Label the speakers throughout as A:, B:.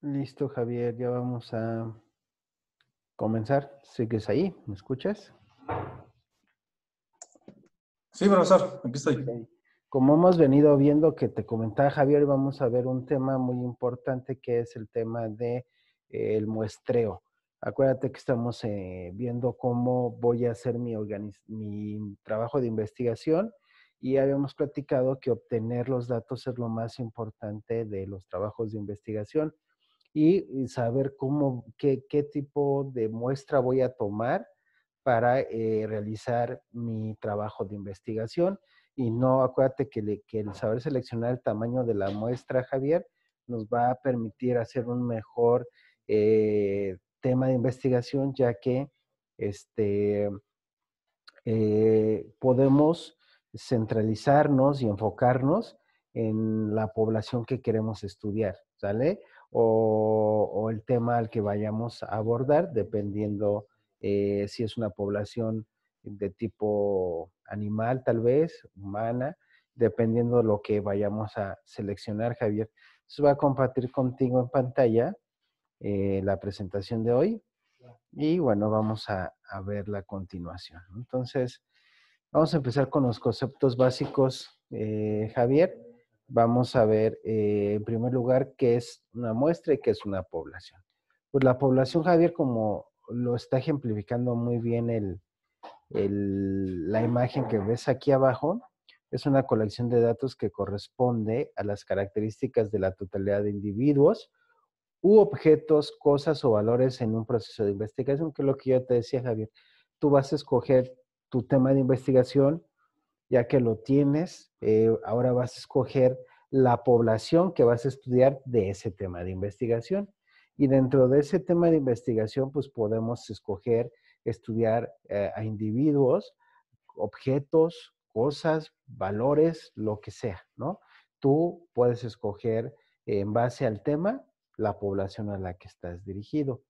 A: Listo, Javier, ya vamos a comenzar. ¿Sigues ahí? ¿Me escuchas?
B: Sí, profesor, aquí estoy. Como
A: hemos venido viendo que te comentaba Javier, vamos a ver un tema muy importante que es el tema de eh, el muestreo. Acuérdate que estamos eh, viendo cómo voy a hacer mi, mi trabajo de investigación y habíamos platicado que obtener los datos es lo más importante de los trabajos de investigación y saber cómo, qué, tipo de muestra voy a tomar para eh, realizar mi trabajo de investigación. Y no, acuérdate que, el saber seleccionar el tamaño de la muestra, Javier, nos va a permitir hacer un mejor eh, tema de investigación, ya que este, eh, podemos centralizarnos y enfocarnos en la población que queremos estudiar, ¿sale? O, el tema al que vayamos a abordar, dependiendo eh, si es una población de tipo animal, tal vez, humana, dependiendo lo que vayamos a seleccionar, Javier. Se va a compartir contigo en pantalla eh, la presentación de hoy y bueno, vamos a ver la continuación. Entonces, Vamos a empezar con los conceptos básicos, eh, Javier. Vamos a ver, eh, en primer lugar, qué es una muestra y qué es una población. Pues la población, Javier, como lo está ejemplificando muy bien la imagen que ves aquí abajo, es una colección de datos que corresponde a las características de la totalidad de individuos u objetos, cosas o valores en un proceso de investigación, que es lo que yo te decía, Javier. Tú vas a escoger tu tema de investigación, ya que lo tienes, eh, ahora vas a escoger la población que vas a estudiar de ese tema de investigación. Y dentro de ese tema de investigación, pues podemos escoger estudiar eh, a individuos, objetos, cosas, valores, lo que sea, ¿no? Tú puedes escoger en base al tema la población a la que estás dirigido.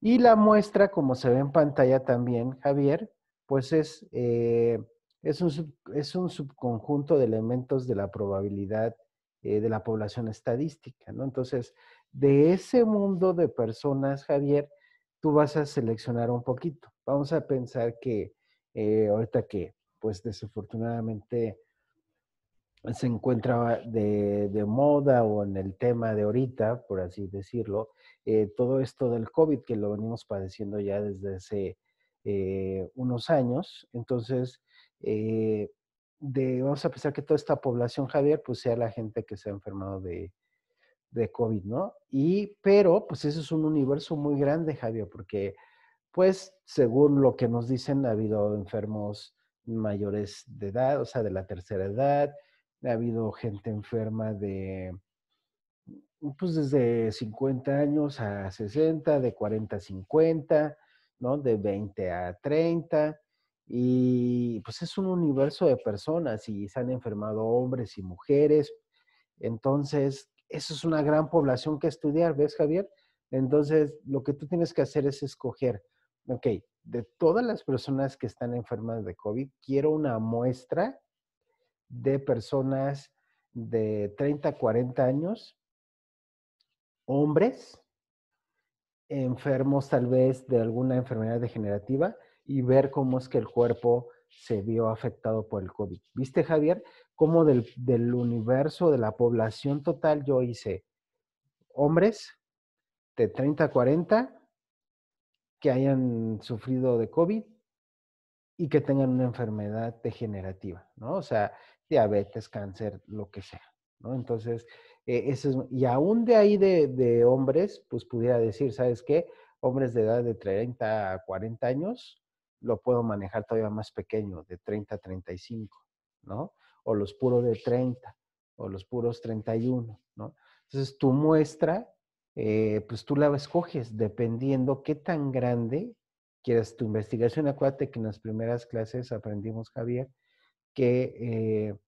A: Y la muestra, como se ve en pantalla también, Javier, pues es, eh, es, un es, un, subconjunto de elementos de la probabilidad eh, de la población estadística, ¿no? Entonces, de ese mundo de personas, Javier, tú vas a seleccionar un poquito. Vamos a pensar que eh, ahorita que, pues desafortunadamente, se encuentra de, moda o en el tema de ahorita, por así decirlo, todo esto del COVID que lo venimos padeciendo ya desde ese eh, unos años. Entonces, eh, vamos a pensar que toda esta población, Javier, pues sea la gente que se ha enfermado de, de COVID, ¿no? Y, pero, pues ese es un universo muy grande, Javier, porque, pues, según lo que nos dicen, ha habido enfermos mayores de edad, o sea, de la tercera edad, ha habido gente enferma de, pues, desde 50 años a 60, de 40 a 50, ¿no? De 20 a 30. Y pues es un universo de personas y se han enfermado hombres y mujeres. Entonces, eso es una gran población que estudiar, ¿ves, Javier? Entonces, lo que tú tienes que hacer es escoger, ok, de todas las personas que están enfermas de COVID, quiero una muestra de personas de 30 a 40 años, hombres, enfermos tal vez de alguna enfermedad degenerativa y ver cómo es que el cuerpo se vio afectado por el COVID. ¿Viste, Javier? como del, del universo, de la población total, yo hice hombres de 30 a 40 que hayan sufrido de COVID y que tengan una enfermedad degenerativa, ¿no? O sea, diabetes, cáncer, lo que sea, ¿no? Entonces, eh, y aún de ahí de, hombres, pues pudiera decir, ¿sabes qué? Hombres de edad de 30 a 40 años, lo puedo manejar todavía más pequeño, de 30 a 35, ¿no? O los puros de 30, o los puros 31, ¿no? Entonces, tu muestra, eh, pues tú la escoges dependiendo qué tan grande quieras tu investigación. Acuérdate que en las primeras clases aprendimos, Javier, que eh,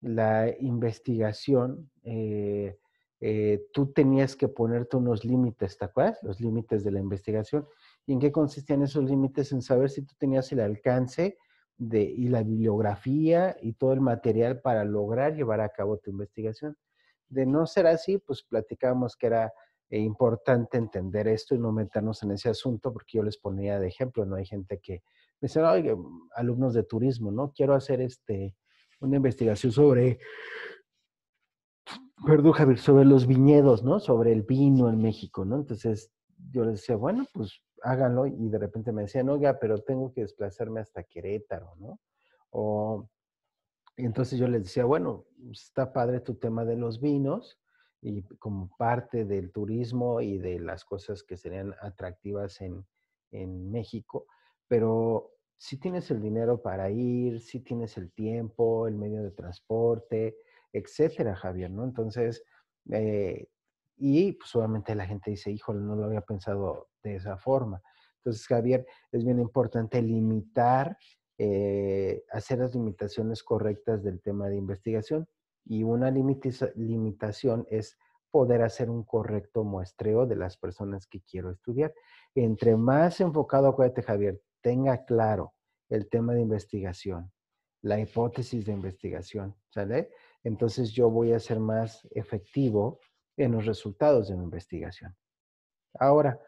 A: la investigación, eh, eh, tú tenías que ponerte unos límites, ¿te acuerdas? Los límites de la investigación. ¿Y en qué consistían esos límites? En saber si tú tenías el alcance de, y la bibliografía y todo el material para lograr llevar a cabo tu investigación. De no ser así, pues platicábamos que era eh, importante entender esto y no meternos en ese asunto, porque yo les ponía de ejemplo, ¿no? Hay gente que me dice, oye, alumnos de turismo, ¿no? Quiero hacer este, una investigación sobre, perdón, Javier, sobre los viñedos, ¿no? Sobre el vino en México, ¿no? Entonces yo les decía, bueno, pues háganlo y de repente me decían, oiga, pero tengo que desplazarme hasta Querétaro, ¿no? O, entonces yo les decía, bueno, está padre tu tema de los vinos y como parte del turismo y de las cosas que serían atractivas en, en México, pero si tienes el dinero para ir, si tienes el tiempo, el medio de transporte, etcétera, Javier, ¿no? Entonces, eh, y pues obviamente la gente dice, híjole, no lo había pensado de esa forma. Entonces, Javier, es bien importante limitar, eh, hacer las limitaciones correctas del tema de investigación. Y una limitación es poder hacer un correcto muestreo de las personas que quiero estudiar. Entre más enfocado, acuérdate, Javier, tenga claro el tema de investigación, la hipótesis de investigación, ¿sale? Entonces yo voy a ser más efectivo en los resultados de mi investigación. Ahora,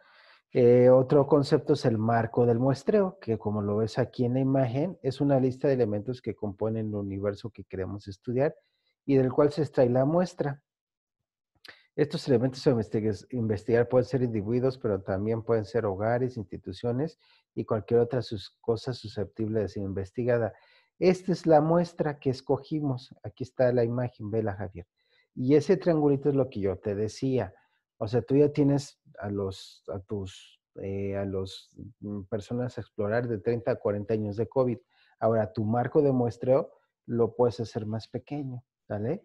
A: eh, otro concepto es el marco del muestreo, que como lo ves aquí en la imagen, es una lista de elementos que componen el universo que queremos estudiar y del cual se extrae la muestra. Estos elementos a investigar pueden ser individuos, pero también pueden ser hogares, instituciones y cualquier otra cosa susceptible de ser investigada. Esta es la muestra que escogimos. Aquí está la imagen, vela Javier. Y ese triangulito es lo que yo te decía. O sea, tú ya tienes a los, a tus, eh, a mm, personas a explorar de 30 a 40 años de COVID. Ahora, tu marco de muestreo lo puedes hacer más pequeño, ¿vale?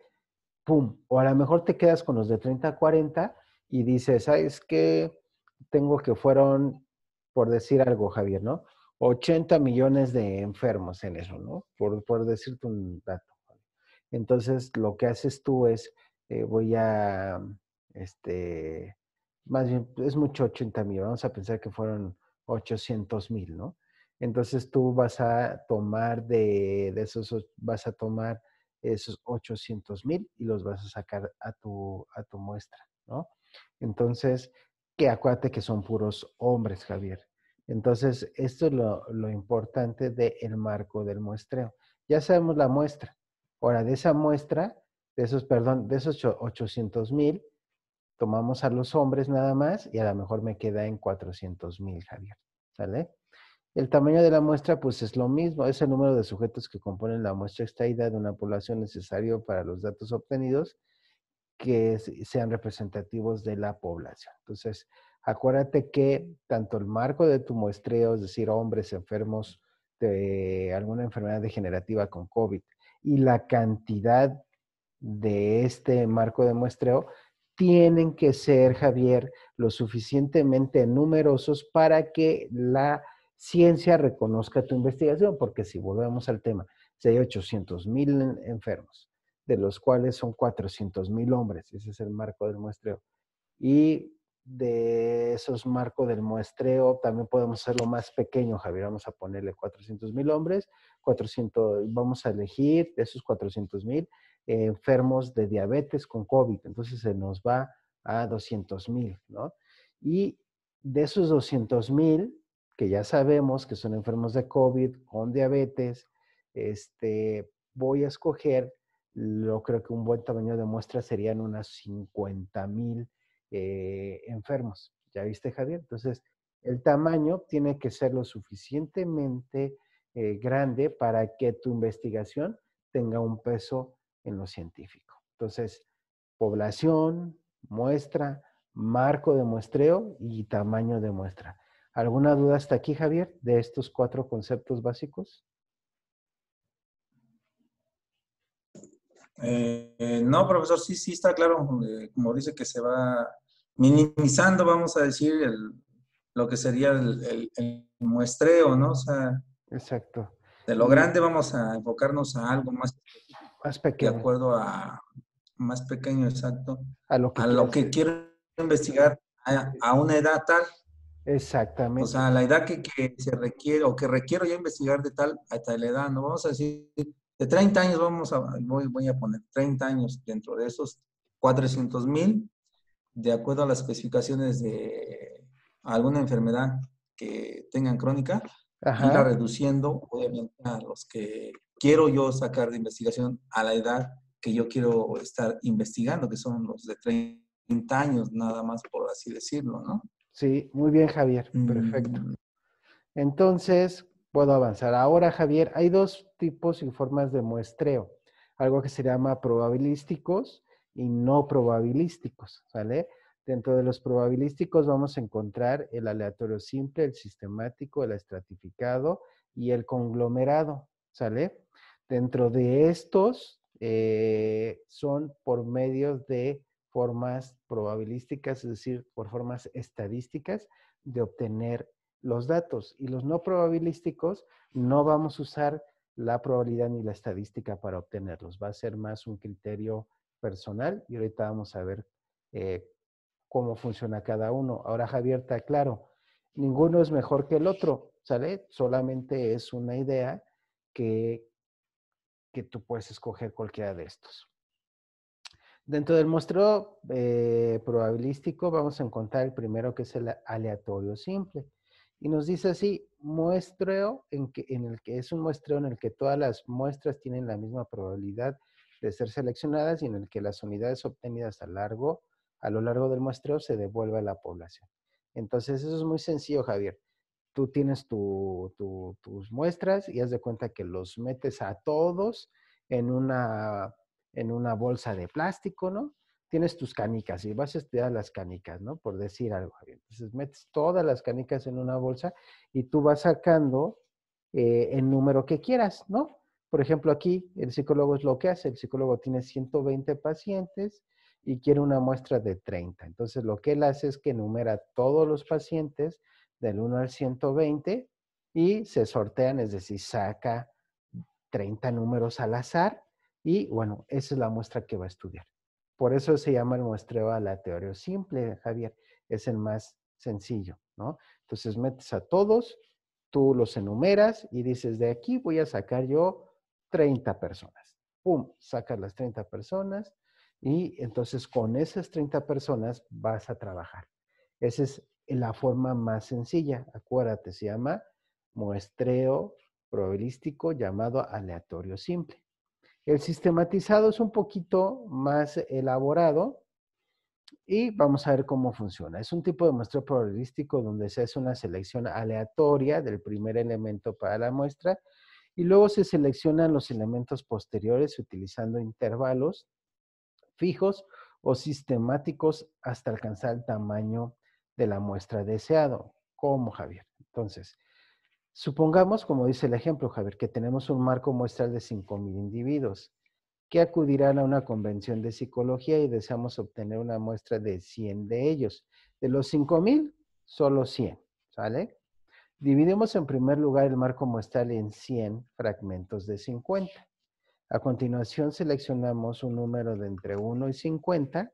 A: pum, o a lo mejor te quedas con los de 30 a 40 y dices, es que Tengo que fueron, por decir algo, Javier, ¿no? 80 millones de enfermos en eso, ¿no? Por, por decirte un dato. Entonces, lo que haces tú es, eh, voy a, este, más bien, es mucho 80 mil, vamos a pensar que fueron 800 mil, ¿no? Entonces tú vas a tomar de, de esos, vas a tomar esos 800 mil y los vas a sacar a tu, a tu muestra, ¿no? Entonces, que acuérdate que son puros hombres, Javier. Entonces, esto es lo, importante del el marco del muestreo. Ya sabemos la muestra. Ahora, de esa muestra, de esos, perdón, de esos 800 mil, tomamos a los hombres nada más y a lo mejor me queda en 400 mil, Javier. ¿Sale? El tamaño de la muestra, pues es lo mismo, es el número de sujetos que componen la muestra extraída de una población necesario para los datos obtenidos que sean representativos de la población. Entonces, acuérdate que tanto el marco de tu muestreo, es decir, hombres enfermos de alguna enfermedad degenerativa con COVID, y la cantidad de este marco de muestreo, tienen que ser, Javier, lo suficientemente numerosos para que la ciencia reconozca tu investigación, porque si volvemos al tema, si hay 800 mil enfermos, de los cuales son 400 mil hombres, ese es el marco del muestreo, y de esos marcos del muestreo también podemos hacerlo más pequeño, Javier, vamos a ponerle 400 mil hombres, 400, vamos a elegir de esos 400 mil eh, enfermos de diabetes con COVID, entonces se nos va a 200 mil, ¿no? Y de esos 200 mil, que ya sabemos que son enfermos de COVID, con diabetes, este, voy a escoger, lo creo que un buen tamaño de muestra serían unas 50 mil eh, enfermos. ¿Ya viste, Javier? Entonces, el tamaño tiene que ser lo suficientemente eh, grande para que tu investigación tenga un peso en lo científico. Entonces, población, muestra, marco de muestreo y tamaño de muestra. ¿Alguna duda hasta aquí, Javier, de estos cuatro conceptos básicos?
B: Eh, no, profesor, sí, sí está claro, eh, como dice que se va minimizando, vamos a decir, el, lo que sería el, muestreo, ¿no? O sea, Exacto. De lo grande vamos a enfocarnos a algo más, pequeño. De acuerdo a más pequeño, exacto. A lo que, quiero investigar a una edad tal. Exactamente. O sea, la edad que, se requiere o que requiero yo investigar de tal a tal edad, no vamos a decir, de 30 años vamos a, voy, voy a poner 30 años dentro de esos 400 mil, de acuerdo a las especificaciones de alguna enfermedad que tengan crónica, Ajá. reduciendo, obviamente, a los que quiero yo sacar de investigación a la edad que yo quiero estar investigando, que son los de 30 años nada más, por así decirlo, ¿no?
A: Sí, muy bien, Javier. Perfecto. Mm. Entonces, puedo avanzar. Ahora, Javier, hay dos tipos y formas de muestreo. Algo que se llama probabilísticos y no probabilísticos, ¿sale? Dentro de los probabilísticos vamos a encontrar el aleatorio simple, el sistemático, el estratificado y el conglomerado, ¿sale? Dentro de estos eh, son por medio de formas probabilísticas, es decir, por formas estadísticas de obtener los datos. Y los no probabilísticos no vamos a usar la probabilidad ni la estadística para obtenerlos. Va a ser más un criterio personal y ahorita vamos a ver eh, cómo funciona cada uno. Ahora Javier claro, ninguno es mejor que el otro, ¿sale? Solamente es una idea que, que tú puedes escoger cualquiera de estos. Dentro del muestreo eh, probabilístico vamos a encontrar el primero que es el aleatorio simple. Y nos dice así, muestreo en, que, en el que es un muestreo en el que todas las muestras tienen la misma probabilidad de ser seleccionadas y en el que las unidades obtenidas a, largo, a lo largo del muestreo se devuelve a la población. Entonces eso es muy sencillo, Javier. Tú tienes tus muestras y haz de cuenta que los metes a todos en una en una bolsa de plástico, ¿no? Tienes tus canicas y vas a estudiar las canicas, ¿no? Por decir algo. Entonces metes todas las canicas en una bolsa y tú vas sacando eh, el número que quieras, ¿no? Por ejemplo, aquí el psicólogo es lo que hace. El psicólogo tiene 120 pacientes y quiere una muestra de 30. Entonces, lo que él hace es que enumera todos los pacientes del 1 al 120 y se sortean, es decir, saca 30 números al azar y bueno, esa es la muestra que va a estudiar. Por eso se llama el muestreo aleatorio simple, Javier. Es el más sencillo, ¿no? Entonces metes a todos, tú los enumeras y dices, de aquí voy a sacar yo 30 personas. ¡Pum! Sacas las 30 personas y entonces con esas 30 personas vas a trabajar. Esa es la forma más sencilla. Acuérdate, se llama muestreo probabilístico llamado aleatorio simple. El sistematizado es un poquito más elaborado y vamos a ver cómo funciona. Es un tipo de muestreo probabilístico donde se hace una selección aleatoria del primer elemento para la muestra y luego se seleccionan los elementos posteriores utilizando intervalos fijos o sistemáticos hasta alcanzar el tamaño de la muestra deseado. como Javier? Entonces, Supongamos, como dice el ejemplo, Javier, que tenemos un marco muestral de 5.000 individuos que acudirán a una convención de psicología y deseamos obtener una muestra de 100 de ellos. De los 5.000, solo 100, ¿sale? Dividimos en primer lugar el marco muestral en 100 fragmentos de 50. A continuación seleccionamos un número de entre 1 y 50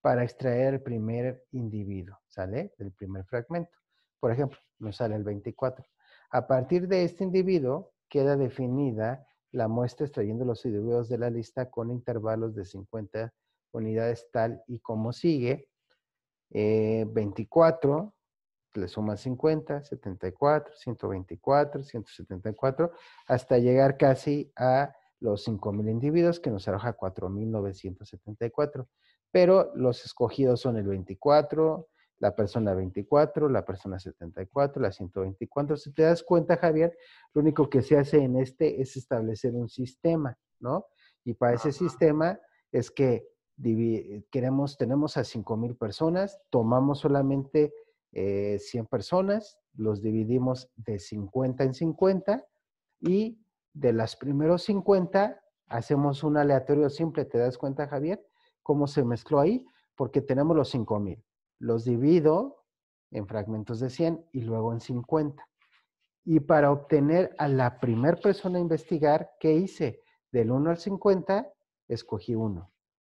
A: para extraer el primer individuo, ¿sale? Del primer fragmento. Por ejemplo, nos sale el 24. A partir de este individuo queda definida la muestra extrayendo los individuos de la lista con intervalos de 50 unidades tal y como sigue. 24, eh, le suma 50, 74, 124, 174, hasta llegar casi a los 5.000 individuos que nos arroja 4.974. Pero los escogidos son el 24, la persona 24, la persona 74, la 124. Si te das cuenta, Javier, lo único que se hace en este es establecer un sistema, ¿no? Y para ese sistema es que queremos, tenemos a 5,000 personas, tomamos solamente 100 eh, personas, los dividimos de 50 en 50 y de las primeros 50 hacemos un aleatorio simple. ¿Te das cuenta, Javier? ¿Cómo se mezcló ahí? Porque tenemos los 5,000 los divido en fragmentos de 100 y luego en 50. Y para obtener a la primera persona a investigar, ¿qué hice? Del 1 al 50, escogí 1.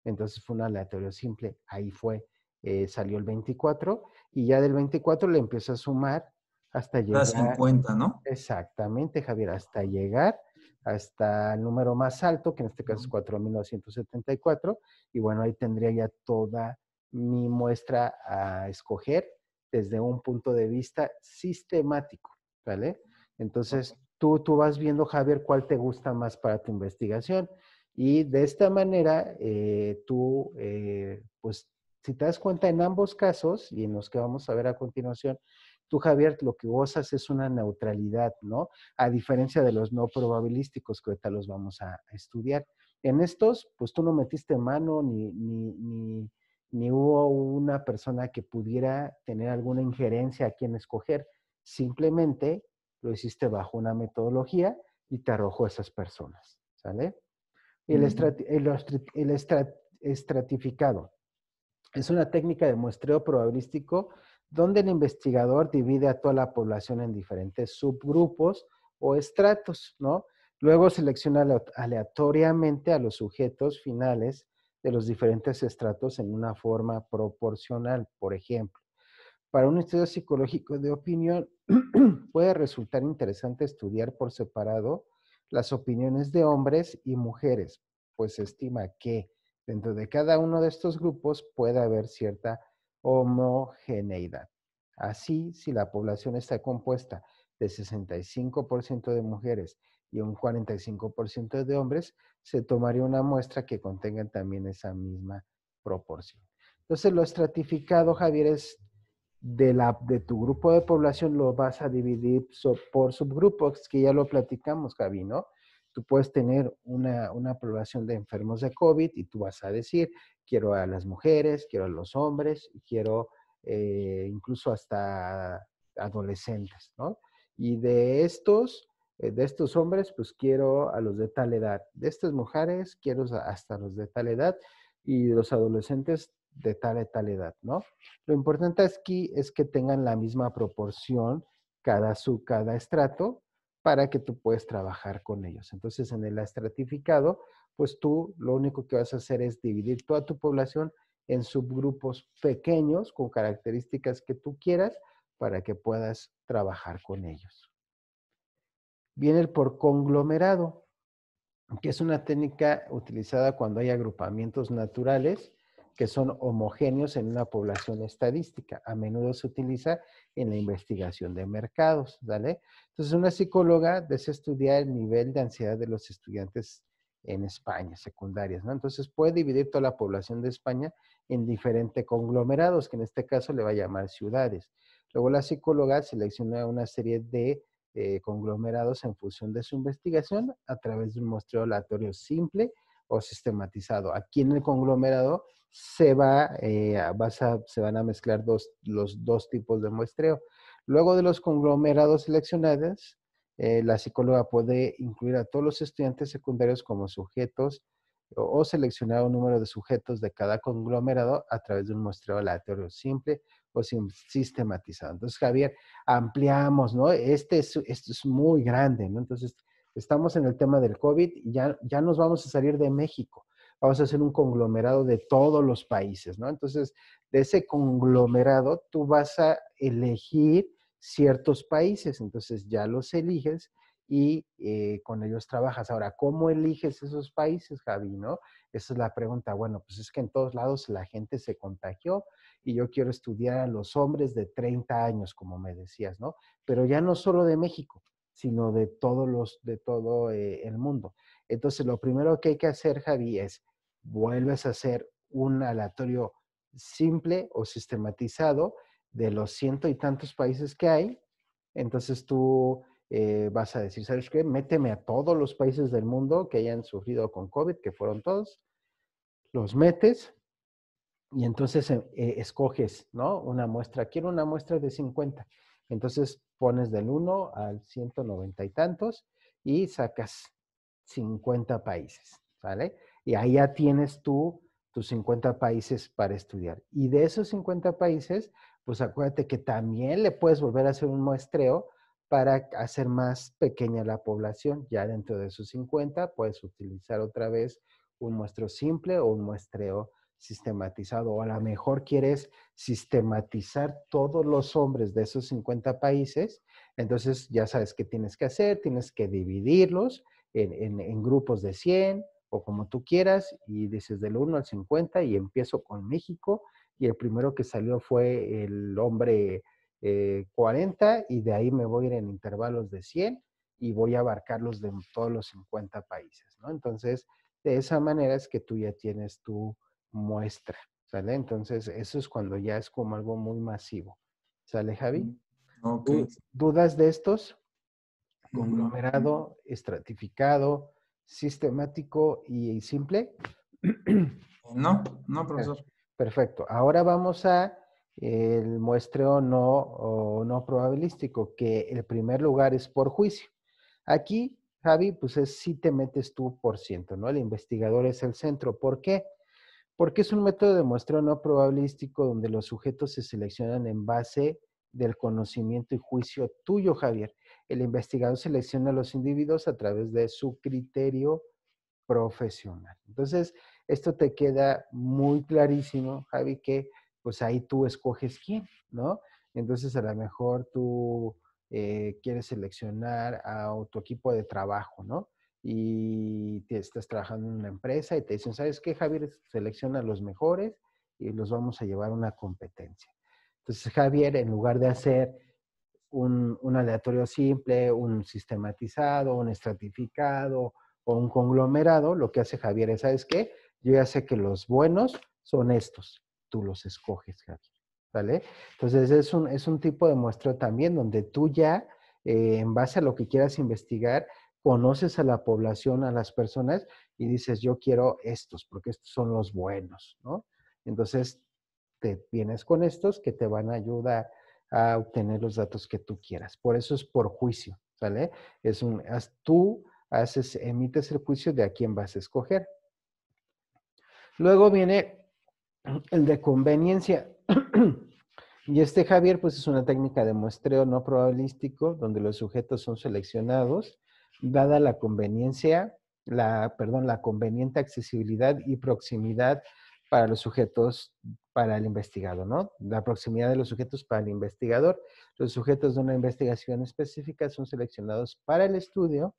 A: Entonces fue un aleatorio simple. Ahí fue, eh, salió el 24 y ya del 24 le empiezo a sumar hasta llegar... A 50, ¿no? Exactamente, Javier, hasta llegar hasta el número más alto, que en este caso es 4.974. Y bueno, ahí tendría ya toda mi muestra a escoger desde un punto de vista sistemático, ¿vale? Entonces, tú, tú vas viendo, Javier, cuál te gusta más para tu investigación. Y de esta manera, eh, tú, eh, pues, si te das cuenta en ambos casos y en los que vamos a ver a continuación, tú, Javier, lo que gozas es una neutralidad, ¿no? A diferencia de los no probabilísticos que ahorita los vamos a estudiar. En estos, pues tú no metiste mano ni, ni ni hubo una persona que pudiera tener alguna injerencia a quién escoger. Simplemente lo hiciste bajo una metodología y te arrojó esas personas. ¿Sale? El, mm. estratificado es una técnica de muestreo probabilístico donde el investigador divide a toda la población en diferentes subgrupos o estratos, ¿no? Luego selecciona aleatoriamente a los sujetos finales de los diferentes estratos en una forma proporcional. Por ejemplo, para un estudio psicológico de opinión puede resultar interesante estudiar por separado las opiniones de hombres y mujeres, pues se estima que dentro de cada uno de estos grupos puede haber cierta homogeneidad. Así, si la población está compuesta de 65% de mujeres y un 45% de hombres, se tomaría una muestra que contenga también esa misma proporción. Entonces, lo estratificado, Javier, es de, la, de tu grupo de población, lo vas a dividir por subgrupos, que ya lo platicamos, Javi, ¿no? Tú puedes tener una, una población de enfermos de COVID y tú vas a decir, quiero a las mujeres, quiero a los hombres, quiero eh, incluso hasta adolescentes, ¿no? Y de estos, eh, de estos hombres, pues quiero a los de tal edad. De estas mujeres, quiero hasta los de tal edad. Y los adolescentes de tal tal edad, ¿no? Lo importante aquí es que tengan la misma proporción cada su cada estrato para que tú puedas trabajar con ellos. Entonces, en el estratificado, pues tú lo único que vas a hacer es dividir toda tu población en subgrupos pequeños con características que tú quieras para que puedas trabajar con ellos viene por conglomerado, que es una técnica utilizada cuando hay agrupamientos naturales que son homogéneos en una población estadística. A menudo se utiliza en la investigación de mercados, ¿vale? Entonces, una psicóloga desea estudiar el nivel de ansiedad de los estudiantes en España, secundarias, ¿no? Entonces, puede dividir toda la población de España en diferentes conglomerados, que en este caso le va a llamar ciudades. Luego, la psicóloga selecciona una serie de eh, conglomerados en función de su investigación a través de un muestreo aleatorio simple o sistematizado. Aquí en el conglomerado se, va, eh, van a mezclar los dos tipos de muestreo. Luego de los conglomerados seleccionados, eh, la psicóloga puede incluir a todos los estudiantes secundarios como sujetos o, seleccionar un número de sujetos de cada conglomerado a través de un muestreo aleatorio simple o sistematizado. Entonces, Javier, ampliamos, ¿no? Este es, esto es muy grande, ¿no? Entonces, estamos en el tema del COVID y ya, ya nos vamos a salir de México. Vamos a hacer un conglomerado de todos los países, ¿no? Entonces, de ese conglomerado, tú vas a elegir ciertos países. Entonces, ya los eliges y eh, con ellos trabajas. Ahora, ¿cómo eliges esos países, Javi? ¿No? Esa es la pregunta. Bueno, pues es que en todos lados la gente se contagió y yo quiero estudiar a los hombres de 30 años, como me decías, ¿no? Pero ya no solo de México, sino de todos los, de todo eh, el mundo. Entonces, lo primero que hay que hacer, Javi, es vuelves a hacer un aleatorio simple o sistematizado de los ciento y tantos países que hay. Entonces tú eh, vas a decir, ¿sabes qué? Méteme a todos los países del mundo que hayan sufrido con COVID, que fueron todos, los metes y entonces eh, eh, escoges, ¿no? Una muestra, quiero una muestra de 50. Entonces pones del 1 al 190 y tantos y sacas 50 países, ¿vale? Y ahí ya tienes tú tus 50 países para estudiar. Y de esos 50 países, pues acuérdate que también le puedes volver a hacer un muestreo para hacer más pequeña la población. Ya dentro de sus 50 puedes utilizar otra vez un muestreo simple o un muestreo sistematizado. O a lo mejor quieres sistematizar todos los hombres de esos 50 países. Entonces ya sabes qué tienes que hacer, tienes que dividirlos en, en grupos de 100 o como tú quieras y dices del 1 al 50 y empiezo con México y el primero que salió fue el hombre 40 eh, y de ahí me voy a ir en intervalos de 100 y voy a abarcarlos de todos los 50 países, ¿no? Entonces, de esa manera es que tú ya tienes tu muestra, ¿sale? Entonces, eso es cuando ya es como algo muy masivo. ¿Sale, Javi? Mm, ¿Dudas de estos? Mm, mm. Conglomerado, estratificado, sistemático y simple.
B: No, no, profesor.
A: Perfecto. Ahora vamos a el muestreo no, no probabilístico, que el primer lugar es por juicio. Aquí, Javi, pues es si te metes tú por ciento, ¿no? El investigador es el centro. ¿Por qué? Porque es un método de muestreo no probabilístico donde los sujetos se seleccionan en base del conocimiento y juicio tuyo, Javier. El investigador selecciona a los individuos a través de su criterio profesional. Entonces, esto te queda muy clarísimo, Javi, que pues ahí tú escoges quién, ¿no? Entonces a lo mejor tú eh, quieres seleccionar a tu equipo de trabajo, ¿no? Y te estás trabajando en una empresa y te dicen, ¿sabes qué, Javier? Selecciona a los mejores y los vamos a llevar a una competencia. Entonces Javier, en lugar de hacer un, un aleatorio simple, un sistematizado, un estratificado o un conglomerado, lo que hace Javier es, ¿sabes qué? Yo ya sé que los buenos son estos tú los escoges, Javier. ¿Vale? Entonces es un, tipo de muestra también donde tú ya, eh, en base a lo que quieras investigar, conoces a la población, a las personas y dices, yo quiero estos, porque estos son los buenos, ¿no? Entonces te vienes con estos que te van a ayudar a obtener los datos que tú quieras. Por eso es por juicio, ¿vale? Es un, tú haces, emites el juicio de a quién vas a escoger. Luego viene el de conveniencia. y este Javier, pues es una técnica de muestreo no probabilístico, donde los sujetos son seleccionados, dada la conveniencia, la, perdón, la conveniente accesibilidad y proximidad para los sujetos para el investigador, ¿no? La proximidad de los sujetos para el investigador. Los sujetos de una investigación específica son seleccionados para el estudio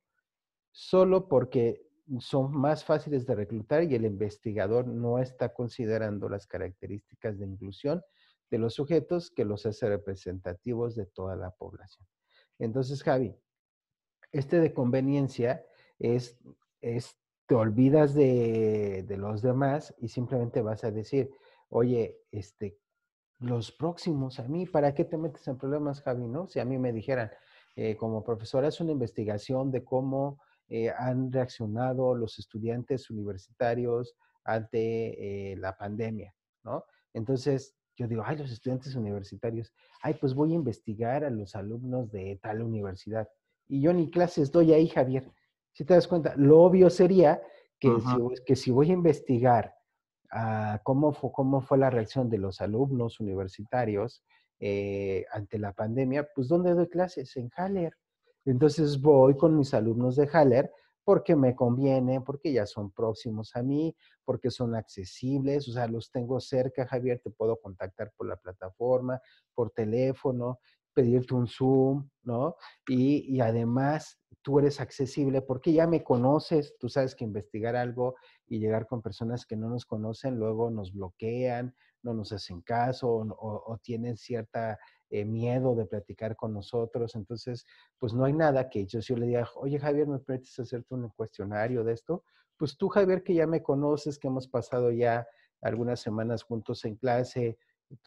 A: solo porque son más fáciles de reclutar y el investigador no está considerando las características de inclusión de los sujetos que los hace representativos de toda la población. Entonces, Javi, este de conveniencia es, es te olvidas de, de, los demás y simplemente vas a decir, oye, este, los próximos a mí, ¿para qué te metes en problemas, Javi? ¿No? Si a mí me dijeran, eh, como profesora, es una investigación de cómo eh, han reaccionado los estudiantes universitarios ante eh, la pandemia, ¿no? Entonces, yo digo, ay, los estudiantes universitarios, ay, pues voy a investigar a los alumnos de tal universidad. Y yo ni clases doy ahí, Javier. Si te das cuenta, lo obvio sería que, si, voy a investigar cómo, fue, cómo fue la reacción de los alumnos universitarios eh, ante la pandemia, pues ¿dónde doy clases? En Haller, entonces voy con mis alumnos de Haller porque me conviene, porque ya son próximos a mí, porque son accesibles, o sea, los tengo cerca, Javier, te puedo contactar por la plataforma, por teléfono, pedirte un Zoom, ¿no? Y, además tú eres accesible porque ya me conoces, tú sabes que investigar algo y llegar con personas que no nos conocen, luego nos bloquean, no nos hacen caso o tienen cierta eh, miedo de platicar con nosotros. Entonces, pues no hay nada que yo si yo le diga, oye Javier, ¿me permites hacerte un cuestionario de esto? Pues tú, Javier, que ya me conoces, que hemos pasado ya algunas semanas juntos en clase,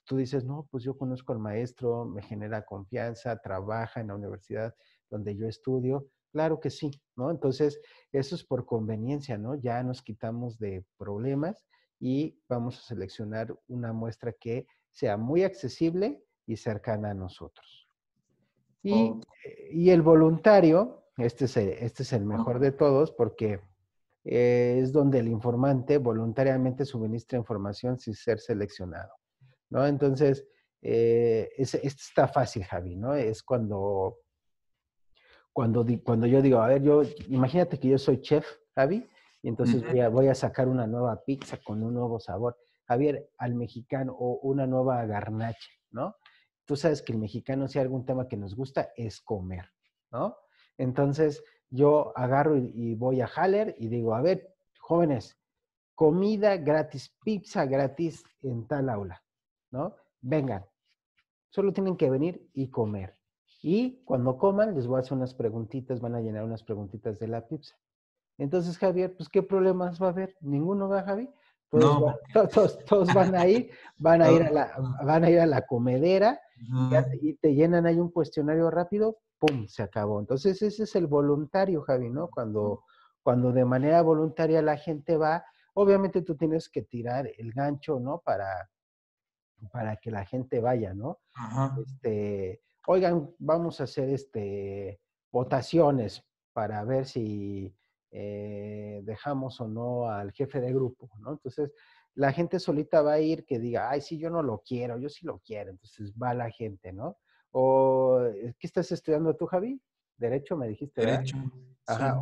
A: tú dices, no, pues yo conozco al maestro, me genera confianza, trabaja en la universidad donde yo estudio. Claro que sí, ¿no? Entonces, eso es por conveniencia, ¿no? Ya nos quitamos de problemas y vamos a seleccionar una muestra que sea muy accesible y cercana a nosotros. Y, eh, y el voluntario, este es el, este es el mejor de todos porque eh, es donde el informante voluntariamente suministra información sin ser seleccionado, ¿no? Entonces, eh, es, esto está fácil, Javi, ¿no? Es cuando, cuando, cuando yo digo, a ver, yo, imagínate que yo soy chef, Javi, y entonces voy, a, voy, a, sacar una nueva pizza con un nuevo sabor, Javier, al mexicano, o una nueva garnacha, ¿no? tú sabes que el mexicano, si hay algún tema que nos gusta, es comer, ¿no? Entonces, yo agarro y, voy a Haller y digo, a ver, jóvenes, comida gratis, pizza gratis en tal aula, ¿no? Vengan, solo tienen que venir y comer. Y cuando coman, les voy a hacer unas preguntitas, van a llenar unas preguntitas de la pizza. Entonces, Javier, pues, ¿qué problemas va a haber? Ninguno va, Javi. Todos, van, a ir a la, van a ir a la comedera y te llenan ahí un cuestionario rápido, ¡pum! se acabó. Entonces ese es el voluntario, Javi, ¿no? Cuando, cuando de manera voluntaria la gente va, obviamente tú tienes que tirar el gancho, ¿no? Para, para que la gente vaya, ¿no? Este, oigan, vamos a hacer este votaciones para ver si eh, dejamos o no al jefe de grupo, ¿no? Entonces, la gente solita va a ir que diga, ay, sí, yo no lo quiero, yo sí lo quiero, entonces va la gente, ¿no? O, eh, ¿qué estás estudiando tú, Javi? Derecho, me dijiste. Derecho.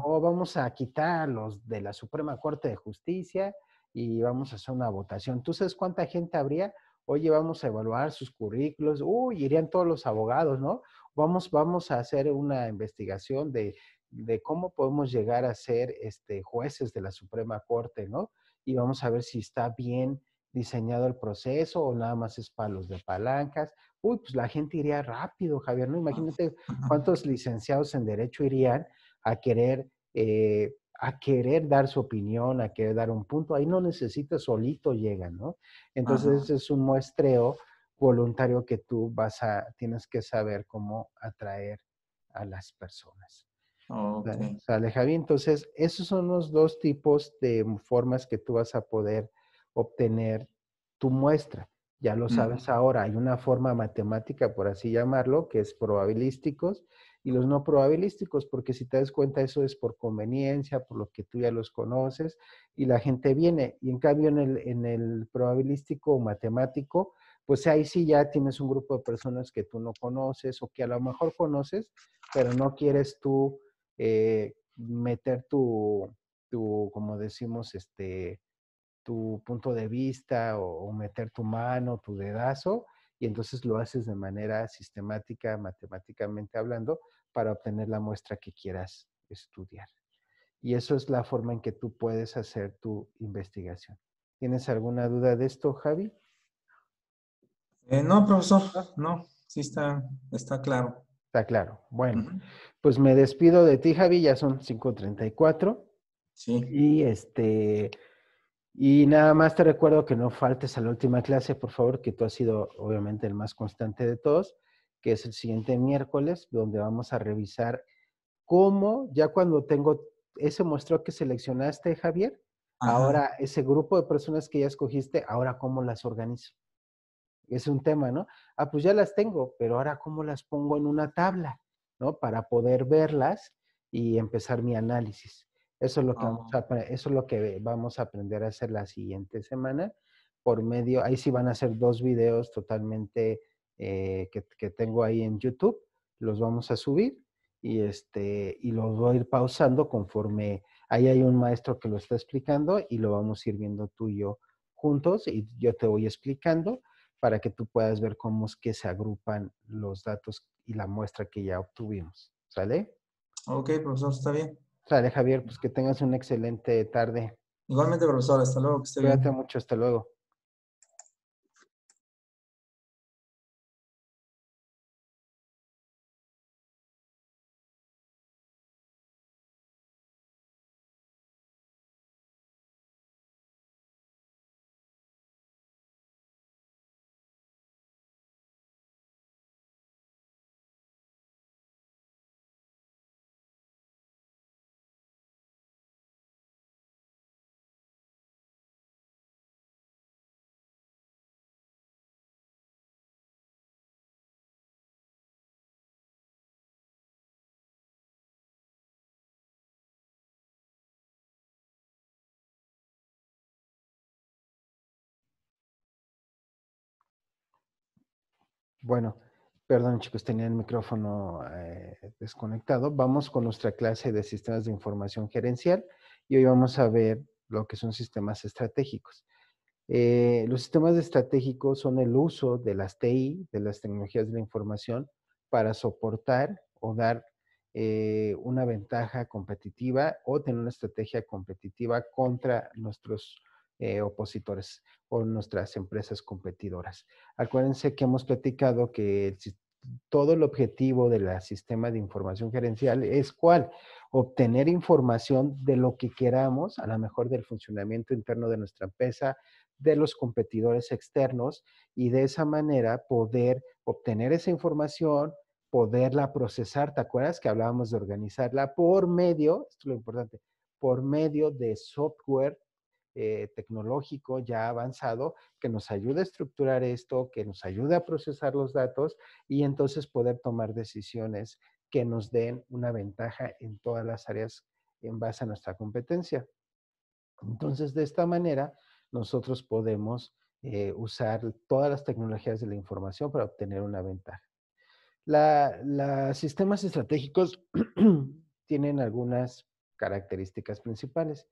A: o vamos a quitar los de la Suprema Corte de Justicia y vamos a hacer una votación. ¿Tú sabes cuánta gente habría? Oye, vamos a evaluar sus currículos. Uy, irían todos los abogados, ¿no? Vamos, vamos a hacer una investigación de de cómo podemos llegar a ser este, jueces de la Suprema Corte, ¿no? Y vamos a ver si está bien diseñado el proceso o nada más es palos de palancas. Uy, pues la gente iría rápido, Javier, ¿no? Imagínate cuántos licenciados en Derecho irían a querer, eh, a querer dar su opinión, a querer dar un punto. Ahí no necesita, solito llegan, ¿no? Entonces es un muestreo voluntario que tú vas a, tienes que saber cómo atraer a las personas. Javi. Entonces, esos son los dos tipos de formas que tú vas a poder obtener tu muestra. Ya lo sabes ahora, hay una forma matemática, por así llamarlo, que es probabilísticos y los no probabilísticos, porque si te das cuenta eso es por conveniencia, por lo que tú ya los conoces y la gente viene. Y en cambio en el, en el probabilístico o matemático, pues ahí sí ya tienes un grupo de personas que tú no conoces o que a lo mejor conoces, pero no quieres tú eh, meter tu, como decimos, este, tu punto de vista o, meter tu mano, tu dedazo, y entonces lo haces de manera sistemática, matemáticamente hablando, para obtener la muestra que quieras estudiar. Y eso es la forma en que tú puedes hacer tu investigación. ¿Tienes alguna duda de esto, Javi?
B: Eh, no, profesor, ah. no, sí está, está claro.
A: Está claro. Bueno, pues me despido de ti, Javi, ya son 5.34. Sí. Y este, y nada más te recuerdo que no faltes a la última clase, por favor, que tú has sido obviamente el más constante de todos, que es el siguiente miércoles, donde vamos a revisar cómo, ya cuando tengo ese muestro que seleccionaste, Javier, ahora ese grupo de personas que ya escogiste, ahora cómo las organizo es un tema, ¿no? Ah, pues ya las tengo, pero ahora cómo las pongo en una tabla, ¿no? Para poder verlas y empezar mi análisis. Eso es lo que, vamos, oh. a, eso es lo que vamos a aprender a hacer la siguiente semana por medio, ahí sí van a ser dos videos totalmente eh, que, tengo ahí en YouTube, los vamos a subir y, este, y los voy a ir pausando conforme ahí hay un maestro que lo está explicando y lo vamos a ir viendo tú y yo juntos y yo te voy explicando para que tú puedas ver cómo es que se agrupan los datos y la muestra que ya obtuvimos. ¿Sale?
B: Ok, profesor, está bien.
A: Sale, Javier, pues que tengas una excelente tarde. Igualmente, profesor, hasta luego. Que esté Cuídate
B: mucho, hasta luego. Bueno,
A: perdón chicos, tenía el micrófono eh, desconectado. Vamos con nuestra clase de sistemas de información gerencial y hoy vamos a ver lo que son sistemas estratégicos. Eh, los sistemas estratégicos son el uso de las TI, de las tecnologías de la información, para soportar o dar eh, una ventaja competitiva o tener una estrategia competitiva contra nuestros eh, opositores o nuestras empresas competidoras. Acuérdense que hemos platicado que todo el objetivo del sistema de información gerencial es cuál? Obtener información de lo que queramos, a lo mejor del funcionamiento interno de nuestra empresa, de los competidores externos y de esa manera poder obtener esa información, poderla procesar. ¿Te acuerdas que hablábamos de organizarla por medio, esto es lo importante, por medio de software eh, tecnológico ya avanzado que nos ayude a estructurar esto, que nos ayude a procesar los datos y entonces poder tomar decisiones que nos den una ventaja en todas las áreas en base a nuestra competencia. Entonces, de esta manera, nosotros podemos eh, usar todas las tecnologías de la información para obtener una ventaja. Los sistemas estratégicos tienen algunas características principales.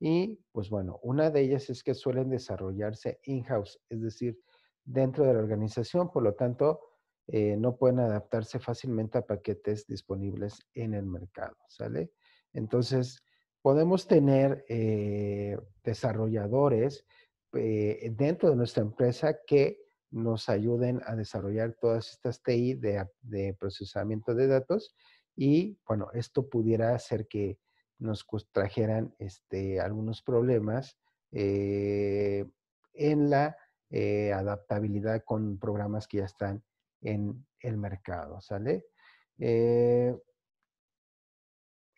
A: Y pues bueno, una de ellas es que suelen desarrollarse in-house, es decir, dentro de la organización, por lo tanto, eh, no pueden adaptarse fácilmente a paquetes disponibles en el mercado, ¿sale? Entonces, podemos tener eh, desarrolladores eh, dentro de nuestra empresa que nos ayuden a desarrollar todas estas TI de, de procesamiento de datos y, bueno, esto pudiera hacer que nos trajeran este, algunos problemas eh, en la eh, adaptabilidad con programas que ya están en el mercado, ¿sale? Eh,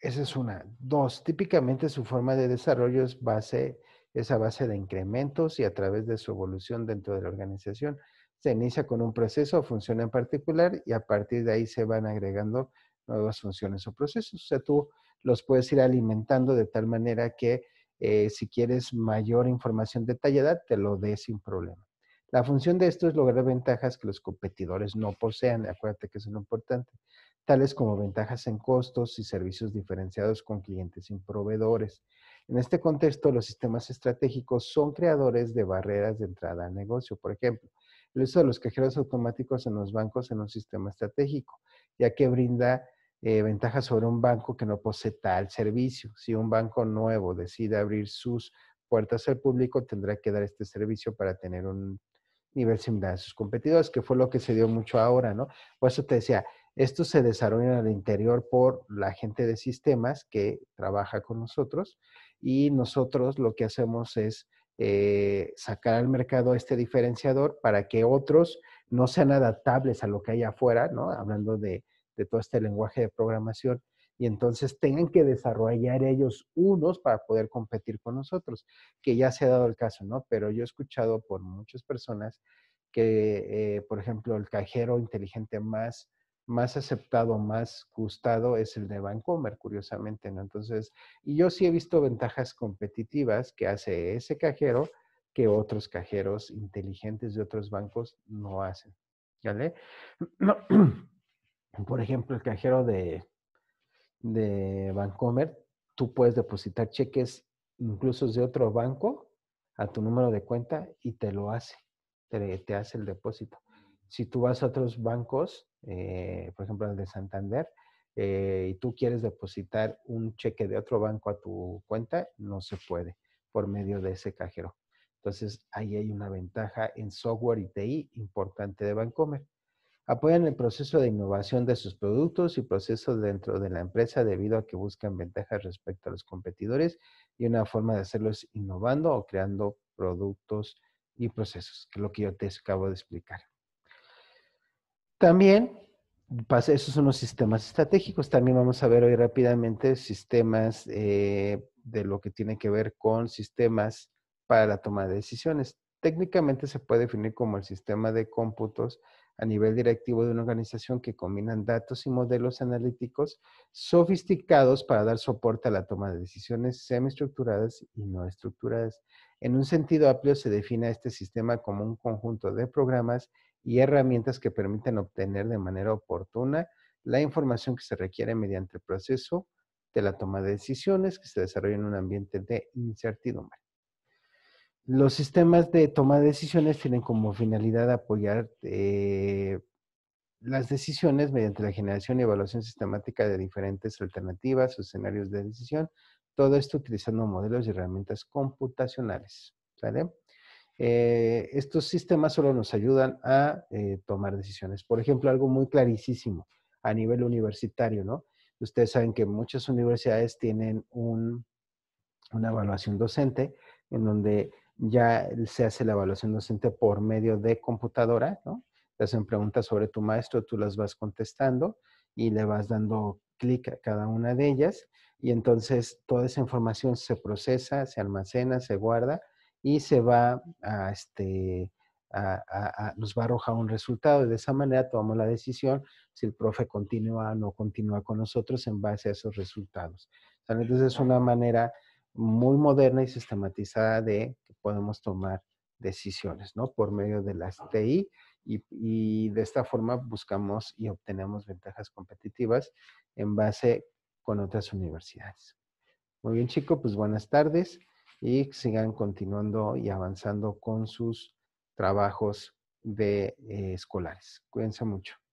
A: esa es una. Dos, típicamente su forma de desarrollo es base, es a base de incrementos y a través de su evolución dentro de la organización. Se inicia con un proceso o función en particular y a partir de ahí se van agregando nuevas funciones o procesos. O sea, tú los puedes ir alimentando de tal manera que eh, si quieres mayor información detallada, te lo dé sin problema. La función de esto es lograr ventajas que los competidores no posean, acuérdate que eso es lo importante, tales como ventajas en costos y servicios diferenciados con clientes y proveedores. En este contexto, los sistemas estratégicos son creadores de barreras de entrada al negocio. Por ejemplo, el uso de los cajeros automáticos en los bancos en un sistema estratégico, ya que brinda eh, ventaja sobre un banco que no posee tal servicio. Si un banco nuevo decide abrir sus puertas al público, tendrá que dar este servicio para tener un nivel similar a sus competidores, que fue lo que se dio mucho ahora, ¿no? Por eso te decía, esto se desarrolla el interior por la gente de sistemas que trabaja con nosotros y nosotros lo que hacemos es eh, sacar al mercado este diferenciador para que otros no sean adaptables a lo que hay afuera, ¿no? Hablando de de todo este lenguaje de programación y entonces tengan que desarrollar ellos unos para poder competir con nosotros, que ya se ha dado el caso, ¿no? Pero yo he escuchado por muchas personas que, eh, por ejemplo, el cajero inteligente más, más aceptado, más gustado es el de Bancomer, curiosamente, ¿no? Entonces, y yo sí he visto ventajas competitivas que hace ese cajero que otros cajeros inteligentes de otros bancos no hacen, ¿vale? No. por ejemplo, el cajero de, de Bancomer, tú puedes depositar cheques incluso de otro banco a tu número de cuenta y te lo hace, te, hace el depósito. Si tú vas a otros bancos, eh, por ejemplo el de Santander, eh, y tú quieres depositar un cheque de otro banco a tu cuenta, no se puede por medio de ese cajero. Entonces, ahí hay una ventaja en software y TI importante de Bancomer. Apoyan el proceso de innovación de sus productos y procesos dentro de la empresa debido a que buscan ventajas respecto a los competidores y una forma de hacerlo es innovando o creando productos y procesos, que es lo que yo te acabo de explicar. También, esos son los sistemas estratégicos. También vamos a ver hoy rápidamente sistemas eh, de lo que tiene que ver con sistemas para la toma de decisiones. Técnicamente se puede definir como el sistema de cómputos a nivel directivo de una organización que combinan datos y modelos analíticos sofisticados para dar soporte a la toma de decisiones semiestructuradas y no estructuradas. En un sentido amplio se define a este sistema como un conjunto de programas y herramientas que permiten obtener de manera oportuna la información que se requiere mediante el proceso de la toma de decisiones que se desarrolla en un ambiente de incertidumbre. Los sistemas de toma de decisiones tienen como finalidad apoyar eh, las decisiones mediante la generación y evaluación sistemática de diferentes alternativas o escenarios de decisión, todo esto utilizando modelos y herramientas computacionales. Eh, estos sistemas solo nos ayudan a eh, tomar decisiones. Por ejemplo, algo muy clarísimo a nivel universitario, ¿no? Ustedes saben que muchas universidades tienen una evaluación docente en donde ya se hace la evaluación docente por medio de computadora, ¿no? Te hacen preguntas sobre tu maestro, tú las vas contestando y le vas dando clic a cada una de ellas y entonces toda esa información se procesa, se almacena, se guarda y se va a este... nos va a arrojar un resultado y de esa manera tomamos la decisión si el profe continúa o no continúa con nosotros en base a esos resultados. Entonces es una manera muy moderna y sistematizada de que podemos tomar decisiones, ¿no? Por medio de las TI y, de esta forma buscamos y obtenemos ventajas competitivas en base con otras universidades. Muy bien, chicos, pues buenas tardes y sigan continuando y avanzando con sus trabajos de eh, escolares. Cuídense mucho.